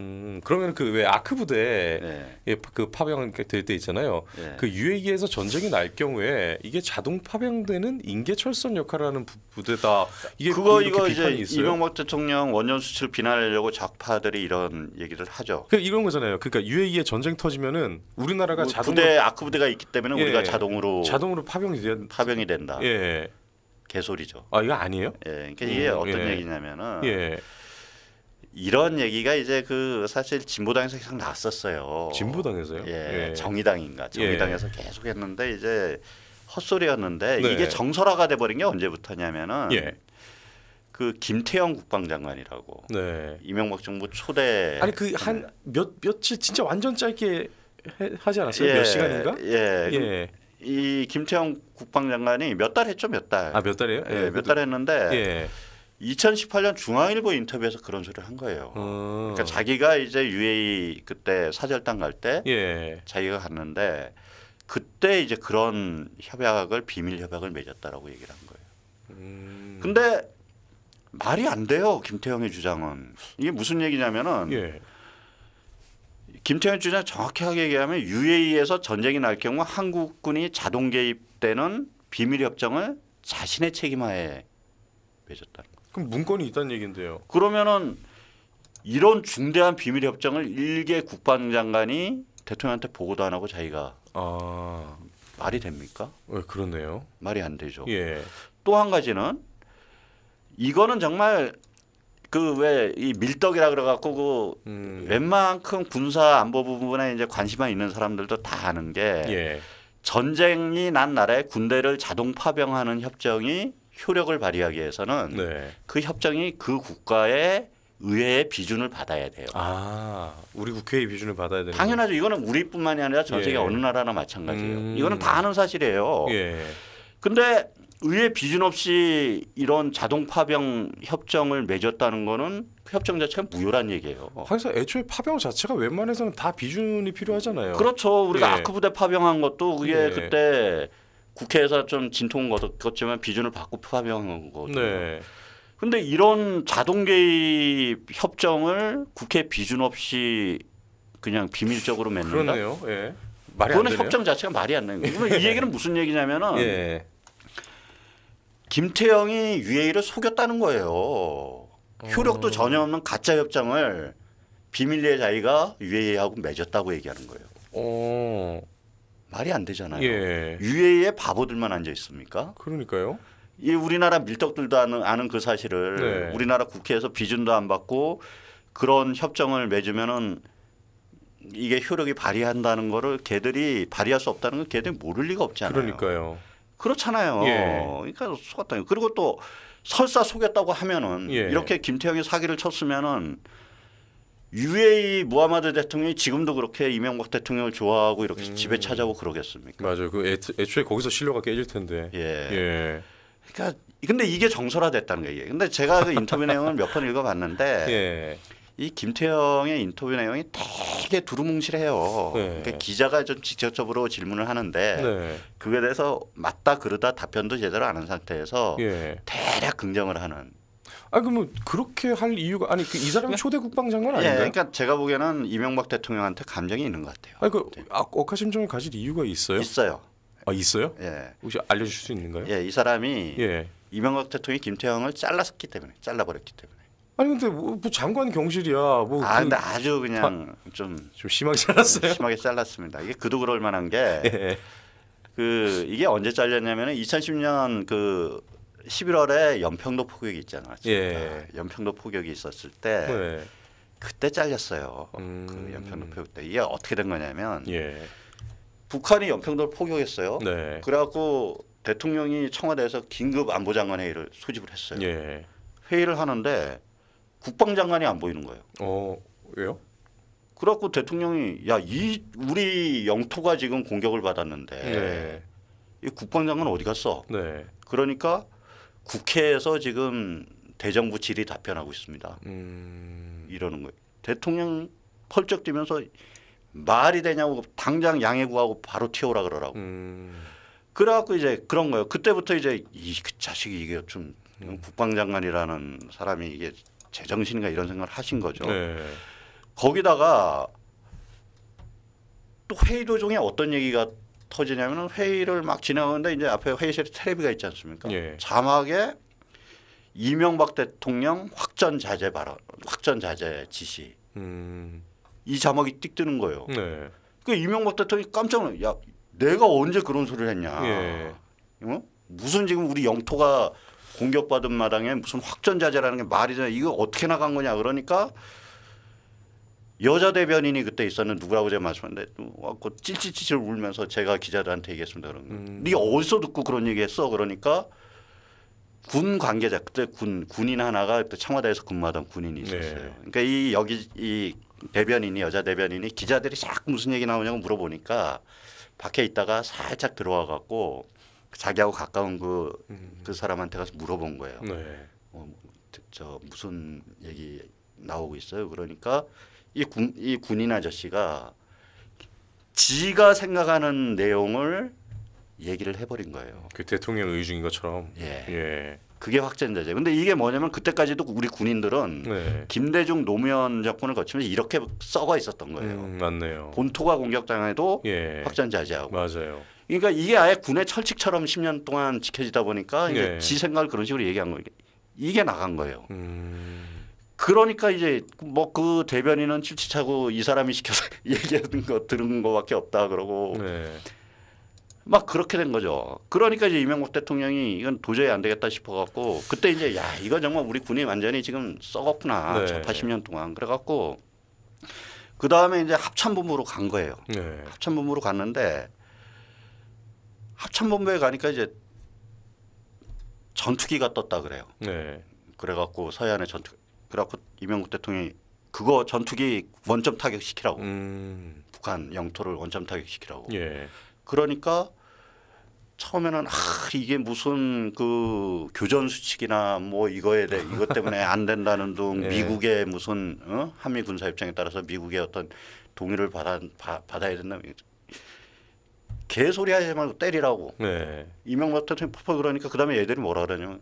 음, 그러면 그 왜 아크 부대 네. 예, 그 파병 될때 있잖아요. 네. 그 유에이에서 전쟁이 날 경우에 이게 자동 파병되는 인계철선 역할을 하는 부대다. 이게 그거 뭐 이거 이제 있어요? 이명박 대통령 원년 수출 비난하려고 좌파들이 이런 얘기를 하죠. 그 이런 거잖아요. 그러니까 유에이에 전쟁 터지면은 우리나라가 뭐, 자동 부대 아크 부대가 있기 때문에 예, 우리가 자동으로 자동으로 파병이 된 파병이 된다. 예. 개소리죠. 아 이거 아니에요? 예. 그러니까 이게 음, 어떤 예. 얘기냐면은 예. 이런 얘기가 이제 그 사실 진보당에서 계속 나왔었어요. 진보당에서요? 예, 예. 정의당인가 예. 정의당에서 예. 계속 했는데 이제 헛소리였는데 네. 이게 정설화가 돼버린 게 언제부터냐면은 예. 그 김태형 국방장관이라고 네. 이명박 정부 초대 아니 그 한몇 음. 며칠 진짜 완전 짧게 하지 않았어요? 예, 몇 시간인가? 예. 예. 이 김태형 국방장관이 몇 달 했죠, 몇 달. 아, 몇 달이에요? 예, 예. 몇 달 했는데 예. 2018년 중앙일보 인터뷰에서 그런 소리를 한 거예요. 어. 그러니까 자기가 이제 UAE 그때 사절단 갈때 예. 자기가 갔는데 그때 이제 그런 협약을 비밀 협약을 맺었다라고 얘기를 한 거예요. 음. 근데 말이 안 돼요. 김태형의 주장은 이게 무슨 얘기냐면은 예. 김태형 주장 정확하게 얘기하면 UAE에서 전쟁이 날 경우 한국군이 자동 개입되는 비밀 협정을 자신의 책임하에 맺었다. 그럼 문건이 있다는 얘긴데요. 그러면은 이런 중대한 비밀 협정을 일개 국방장관이 대통령한테 보고도 안 하고 자기가 아 말이 됩니까? 왜 그러네요. 말이 안 되죠. 예. 또 한 가지는 이거는 정말 그 왜 이 밀떡이라 그래갖고 그 음. 웬만큼 군사 안보 부분에 이제 관심만 있는 사람들도 다 아는 게 예. 전쟁이 난 나라에 군대를 자동 파병하는 협정이 효력을 발휘하기 위해서는 네. 그 협정이 그 국가의 의회의 비준을 받아야 돼요. 아, 우리 국회의 비준을 받아야 되는. 당연하죠. 이거는 우리뿐만이 아니라 전 세계 예. 어느 나라나 마찬가지예요. 음. 이거는 다 아는 사실이에요. 예. 근데 의회 비준 없이 이런 자동 파병 협정을 맺었다는 거는 그 협정 자체가 무효란 얘기예요. 항상 애초에 파병 자체가 웬만해서는 다 비준이 필요하잖아요. 그렇죠. 우리가 예. 아크 부대 파병한 것도 그게 예. 그때 국회에서 좀 진통은 거지만 비준을 받고 파병한 거거든요. 네. 근데 이런 자동 개입 협정을 국회 비준 없이 그냥 비밀적으로 맺는다. 그렇네요. 예. 말이 그거는 협정 자체가 말이 안 되는 거예요. 이 얘기는 무슨 얘기냐면은 예. 김태영이 UA를 속였다는 거예요. 어. 효력도 전혀 없는 가짜 협정을 비밀리에 자기가 UA하고 맺었다고 얘기하는 거예요. 오. 어. 말이 안 되잖아요. 예. 유해에 바보들만 앉아 있습니까? 그러니까요. 이 우리나라 밀떡들도 아는, 아는 그 사실을 네. 우리나라 국회에서 비준도 안 받고 그런 협정을 맺으면은 이게 효력이 발휘한다는 거를 걔들이 발휘할 수 없다는 걸 걔들이 모를 리가 없잖아요. 그러니까요. 그렇잖아요. 예. 그러니까 속았다. 그리고 또 설사 속였다고 하면은 예. 이렇게 김태형이 사기를 쳤으면은 UAE 무하마드 대통령이 지금도 그렇게 이명박 대통령을 좋아하고 이렇게 음. 집에 찾아오고 그러겠습니까? 맞아요. 그 애, 초에 거기서 신뢰가 깨질 텐데. 예. 예. 그러니까 근데 이게 정설화됐다는 거예요. 근데 제가 그 인터뷰 내용을 몇 번 읽어봤는데 예. 이 김태형의 인터뷰 내용이 되게 두루뭉실해요. 네. 그러니까 기자가 좀 직접적으로 질문을 하는데 네. 그에 대해서 맞다 그러다 답변도 제대로 안 한 상태에서 예. 대략 긍정을 하는. 아 그럼 뭐 그렇게 할 이유가 아니 그 이 사람이 그러니까 초대 국방장관 예, 예, 아닌가요? 예, 그러니까 제가 보기에는 이명박 대통령한테 감정이 있는 것 같아요. 아그 네. 억하심정을 가질 이유가 있어요? 있어요. 아 있어요? 예. 혹시 알려주실수 있는가요? 예, 이 사람이 예. 이명박 대통령이 김태형을 잘랐기 때문에 잘라버렸기 때문에. 아니 근데 뭐, 뭐 장관 경실이야. 뭐 아, 근데 그 아주 그냥 좀좀 좀 심하게 잘랐어요. 심하게 잘랐습니다. 이게 그도 그럴 만한 게. 예. 그 이게 언제 잘렸냐면은 2010년 그 11월에 연평도 포격이 있잖아. 예. 연평도 포격이 있었을 때 네. 그때 잘렸어요. 그 음. 그 연평도 포격 때 이게 어떻게 된 거냐면 예. 북한이 연평도를 포격했어요. 네. 그래갖고 대통령이 청와대에서 긴급 안보장관 회의를 소집을 했어요. 예. 회의를 하는데 국방장관이 안 보이는 거예요. 어 왜요? 그래갖고 대통령이 야이 우리 영토가 지금 공격을 받았는데 네. 이 국방장관 어디 갔어? 네. 그러니까 국회에서 지금 대정부 질의 답변하고 있습니다. 음. 이러는 거예요. 대통령 펄쩍 뛰면서 말이 되냐고 당장 양해 구하고 바로 튀어오라 그러라고. 음. 그래갖고 이제 그런 거예요. 그때부터 이제 이 그 자식이 이게 좀 음. 국방장관이라는 사람이 이게 제정신인가 이런 생각을 하신 거죠. 네. 거기다가 또 회의 도중에 어떤 얘기가 터지냐면 은 회의를 막 진행하는데 이제 앞에 회의실에 테레비가 있지 않습니까? 예. 자막에 이명박 대통령 확전 자제 발언, 확전 자제 지시. 음. 이 자막이 띡 뜨는 거예요. 네. 그 이명박 대통령이 깜짝 놀라. 야, 내가 언제 그런 소리를 했냐? 예. 어? 무슨 지금 우리 영토가 공격받은 마당에 무슨 확전 자제라는 게말이 되냐? 이거 어떻게 나간 거냐? 그러니까 여자 대변인이 그때 있었는 데 누구라고 제가 말씀했는데 와고 찔찔찔찔 울면서 제가 기자들한테 얘기했습니다 그런 거. 음. 네 어디서 듣고 그런 얘기했어? 그러니까 군 관계자 그때 군 군인 하나가 그때 청와대에서 근무하던 군인이 있었어요. 네. 그러니까 이 여기 이 대변인이 여자 대변인이 기자들이 싹 무슨 얘기 나오냐고 물어보니까 밖에 있다가 살짝 들어와 갖고 자기하고 가까운 그그 음. 그 사람한테 가서 물어본 거예요. 네. 어, 저 무슨 얘기 나오고 있어요. 그러니까 이, 군, 이 군인 아저씨가 지가 생각하는 내용을 얘기를 해버린 거예요. 그 대통령 의중인 것처럼. 예. 예. 그게 확전자제. 근데 이게 뭐냐면 그때까지도 우리 군인들은 네. 김대중 노무현 정권을 거치면서 이렇게 썩어 있었던 거예요. 음, 맞네요. 본토가 공격당해도 예. 확전자제하고. 맞아요. 그러니까 이게 아예 군의 철칙처럼 10년 동안 지켜지다 보니까 이제 예. 네. 지 생각을 그런 식으로 얘기한 거예요. 이게 나간 거예요. 음. 그러니까 이제 뭐 그 대변인은 칠치차고 이 사람이 시켜서 얘기하는 거 들은 거밖에 없다 그러고 네. 막 그렇게 된 거죠. 그러니까 이제 이명박 대통령이 이건 도저히 안 되겠다 싶어 갖고 그때 이제 야 이거 정말 우리 군이 완전히 지금 썩었구나 네. 80년 동안 그래갖고 그 다음에 이제 합참본부로 간 거예요. 네. 합참본부로 갔는데 합참본부에 가니까 이제 전투기가 떴다 그래요. 네. 그래갖고 서해안에 전투 그래갖고 이명국 대통령이 그거 전투기 원점 타격시키라고 음. 북한 영토를 원점 타격시키라고 예. 그러니까 처음에는 아 이게 무슨 그 교전 수칙이나 뭐 이거에 대해 이것 때문에 안 된다는 둥 예. 미국의 무슨 어? 한미 군사 입장에 따라서 미국의 어떤 동의를 받아 바, 받아야 된다 개소리 하지 말고 때리라고 예. 이명박 대통령 폭발 그러니까 그다음에 얘들이 뭐라 그러냐 면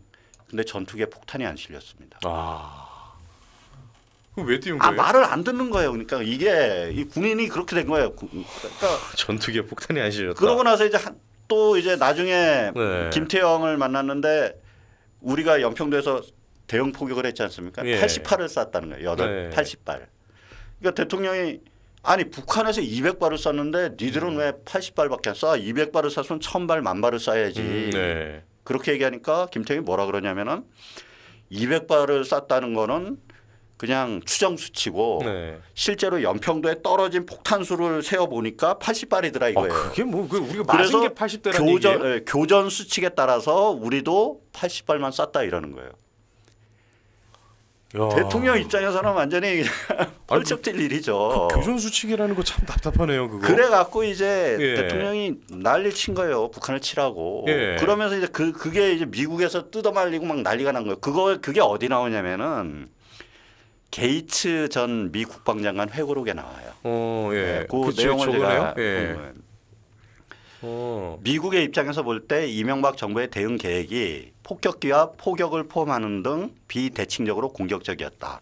근데 전투기에 폭탄이 안 실렸습니다. 아. 왜 띄운 아, 거예요? 아 말을 안 듣는 거예요. 그러니까 이게 이 군인이 그렇게 된 거예요. 그러니까 아, 전투기에 폭탄이 안 실렸다. 그러고 나서 이제 한, 또 이제 나중에 네. 김태형을 만났는데 우리가 연평도에서 대형 포격을 했지 않습니까? 예. 8 0을 쐈다는 거예요. 여덟 네. 80발. 그러니까 대통령이 아니 북한에서 200발을 쐈는데 니들은 음. 왜 80발밖에 안 쏴? 200발을 쐈으면 1000발, 만발을 쏴야지. 음, 네. 그렇게 얘기하니까 김태형이 뭐라 그러냐면은 200발을 쐈다는 거는 그냥 추정 수치고 네. 실제로 연평도에 떨어진 폭탄수를 세어 보니까 80발이 더라 아, 이거예요. 아, 그게 뭐그 우리가 맞은 게 80대라는 교전, 얘기예요? 예, 교전 수칙에 따라서 우리도 80발만 쐈다 이러는 거예요. 야. 대통령 입장에서는 완전히 펄쩍 뛸 그 일이죠. 그 교전 수칙이라는 거 참 답답하네요. 그거. 그래 갖고 이제 예. 대통령이 난리 친 거예요. 북한을 치라고. 예. 그러면서 이제 그 그게 이제 미국에서 뜯어말리고 막 난리가 난 거예요. 그거 그게 어디 나오냐면은 게이츠 전 미 국방장관 회고록에 나와요. 어, 예. 네, 그 내용을 제가 예. 어. 미국의 입장에서 볼 때 이명박 정부의 대응 계획이 폭격기와 포격을 포함하는 등 비대칭적으로 공격적이었다.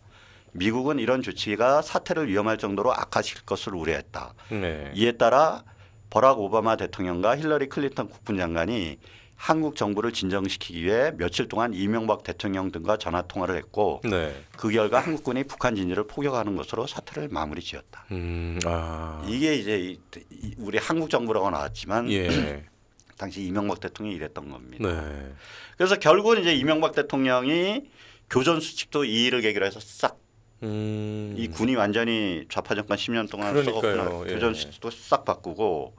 미국은 이런 조치가 사태를 위험할 정도로 악화시킬 것을 우려했다. 네. 이에 따라 버락 오바마 대통령과 힐러리 클린턴 국군장관이 한국 정부를 진정시키기 위해 며칠 동안 이명박 대통령 등과 전화 통화를 했고 네. 그 결과 한국군이 북한 진지를 포격하는 것으로 사태를 마무리 지었다. 음, 아. 이게 이제 우리 한국 정부라고 나왔지만 예. 당시 이명박 대통령이 이랬던 겁니다. 네. 그래서 결국은 이제 이명박 대통령이 교전 수칙도 이의를 계기로 해서 싹. 음. 이 군이 완전히 좌파 정권 10년 동안 썩었구나. 교전 예. 수칙도 싹 바꾸고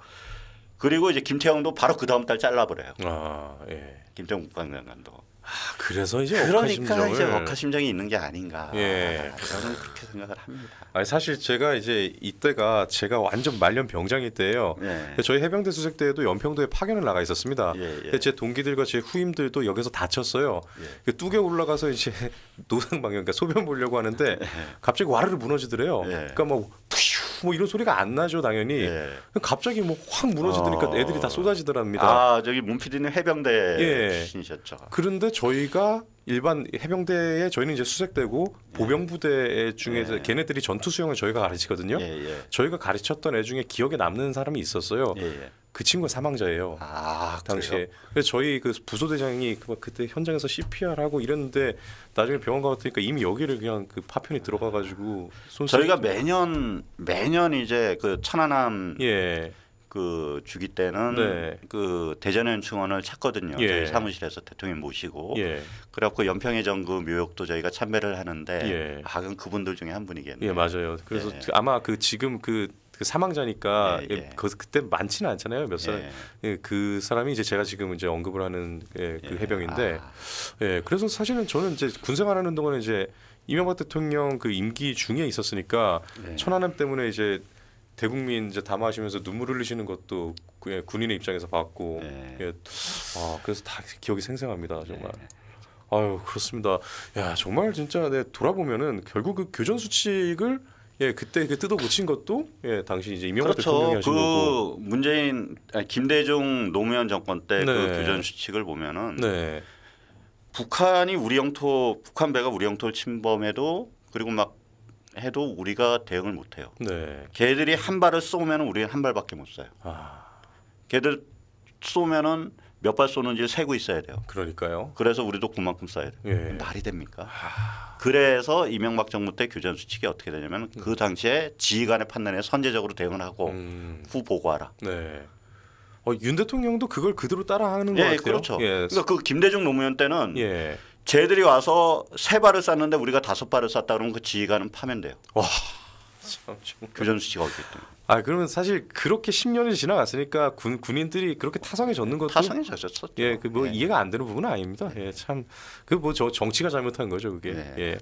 그리고 이제 김태형도 바로 그 다음 달 잘라버려요. 아, 예. 김태형 국방장관도. 아, 그래서 이제 그러니까 억하심정을. 이제 억하심정이 있는 게 아닌가. 예. 저는 그렇게 생각을 합니다. 아니 사실 제가 이제 이때가 제가 완전 말년 병장일 때예요. 예. 저희 해병대 수색 때에도 연평도에 파견을 나가 있었습니다. 예, 예. 제 동기들과 제 후임들도 여기서 다쳤어요. 예. 그 뚝에 올라가서 이제 노상 방향 그러니까 소변 보려고 하는데 예. 갑자기 와르르 무너지더래요. 예. 그러니까 막 뭐 푸쉬 뭐 이런 소리가 안 나죠 당연히. 예. 갑자기 뭐 확 무너지더니까 어... 애들이 다 쏟아지더랍니다. 아 저기 문피디는 해병대 예. 신이셨죠 그런데 저희가 일반 해병대에 저희는 이제 수색되고 예. 보병 부대 중에서 예. 걔네들이 전투 수영을 저희가 가르치거든요. 예, 저희가 가르쳤던 애 중에 기억에 남는 사람이 있었어요. 그 친구가 사망자예요. 아, 그 당시에. 그래요? 그래서 저희 그 부소대장이 그 그때 현장에서 CPR 하고 이랬는데 나중에 병원 가봤으니까 이미 여기를 그냥 그 파편이 들어가가지고 손수... 저희가 매년 매년 이제 그 천안함 예. 그 주기 때는 네. 그 대전의 연충원을 찾거든요. 예. 저희 사무실에서 대통령 모시고 예. 그래갖고 연평해 정그 묘역도 저희가 참배를 하는데 예. 아 그럼 그분들 중에 한 분이겠네요. 예 맞아요. 그래서 예. 그 아마 그 지금 그, 그 사망자니까 예, 예. 예. 그, 그때 많지는 않잖아요 몇 살. 예. 예. 그 사람이 이제 제가 지금 이제 언급을 하는 예, 그 예. 해병인데 아. 예 그래서 사실은 저는 이제 군생활 하는 동안에 이제 이명박 대통령 그 임기 중에 있었으니까 천안함 때문에 이제 대국민 이제 담아하시면서 눈물 흘리시는 것도 그 군인의 입장에서 봤고 네. 예. 아, 그래서 다 기억이 생생합니다 정말. 네. 아유 그렇습니다. 야 정말 진짜 네, 돌아보면은 결국 그 교전 수칙을 예 그때 그 뜯어 고친 것도 예 당시 이제 이명박 그렇죠. 대통령이 하신 그 거고 문재인 아니, 김대중 노무현 정권 때그 네. 교전 수칙을 보면은 네. 북한이 우리 영토 북한 배가 우리 영토를 침범해도 그리고 막 해도 우리가 대응을 못 해요. 네. 걔들이 한 발을 쏘면 우리는 한 발밖에 못 쏴요. 아. 걔들 쏘면은 몇 발 쏘는지를 세고 있어야 돼요. 그러니까요. 그래서 우리도 그만큼 쏴야 돼요. 예. 말이 됩니까? 아. 그래서 이명박 정부 때교전 수칙이 어떻게 되냐면 음. 그 당시에 지휘관의 판단에 선제적으로 대응을 하고 음. 후 보고하라. 네. 어, 윤 대통령도 그걸 그대로 따라하는 예, 것 같아요. 그렇죠. 예. 그러니까 그 김대중 노무현 때는 예. 쟤들이 와서 세 발을 쌌는데 우리가 다섯 발을 쌌다 그러면 그 지휘관은 파면돼요. 와, 교전 수치가 없기 때문에. 아 그러면 사실 그렇게 10년이 지나갔으니까 군 군인들이 그렇게 타성해졌는 것도 타성해졌었죠. 예, 그뭐 네. 이해가 안 되는 부분은 아닙니다. 네. 예, 참 그 뭐 저 정치가 잘못한 거죠 그게. 네. 예.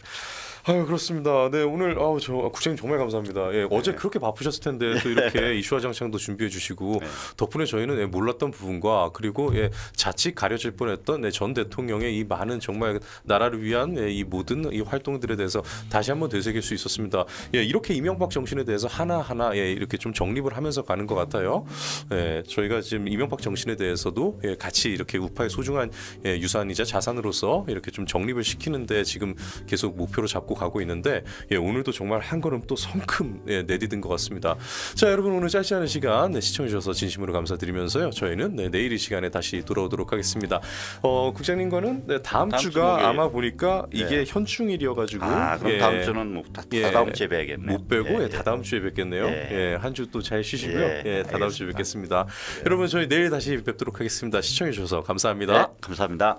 아유 그렇습니다. 네 오늘 아우 저 아, 국장님 정말 감사합니다. 예, 어제 네. 그렇게 바쁘셨을 텐데 또 네. 이렇게 이슈화 장창도 준비해 주시고 네. 덕분에 저희는 예, 몰랐던 부분과 그리고 예, 자칫 가려질 뻔했던 예, 전 대통령의 이 많은 정말 나라를 위한 예, 이 모든 이 활동들에 대해서 다시 한번 되새길 수 있었습니다. 예, 이렇게 이명박 정신에 대해서 하나 하나 예, 이렇게 좀 정립을 하면서 가는 것 같아요. 예, 저희가 지금 이명박 정신에 대해서도 예, 같이 이렇게 우파의 소중한 예, 유산이자 자산으로서 이렇게 좀 정립을 시키는데 지금 계속 목표로 잡고 짚고 가고 있는데 예, 오늘도 정말 한 걸음 또 성큼 예, 내디딘 것 같습니다. 자 여러분 오늘 짧지 않은 시간 네, 시청해주셔서 진심으로 감사드리면서요. 저희는 네, 내일 이 시간에 다시 돌아오도록 하겠습니다. 어, 국장님과는 네, 다음, 다음, 주가 주 아마 보니까 이게 네. 현충일이어가지고 아 그럼 예, 다음 주는 뭐 다, 예. 다 다음 주에 뵈겠네요. 못 뵈고 예, 예 다 다음 예. 주에 뵙겠네요. 예, 한주또 잘 쉬시고요. 예, 다 다음 주에 뵙겠습니다. 여러분 저희 내일 다시 뵙도록 하겠습니다. 시청해주셔서 감사합니다. 네, 감사합니다.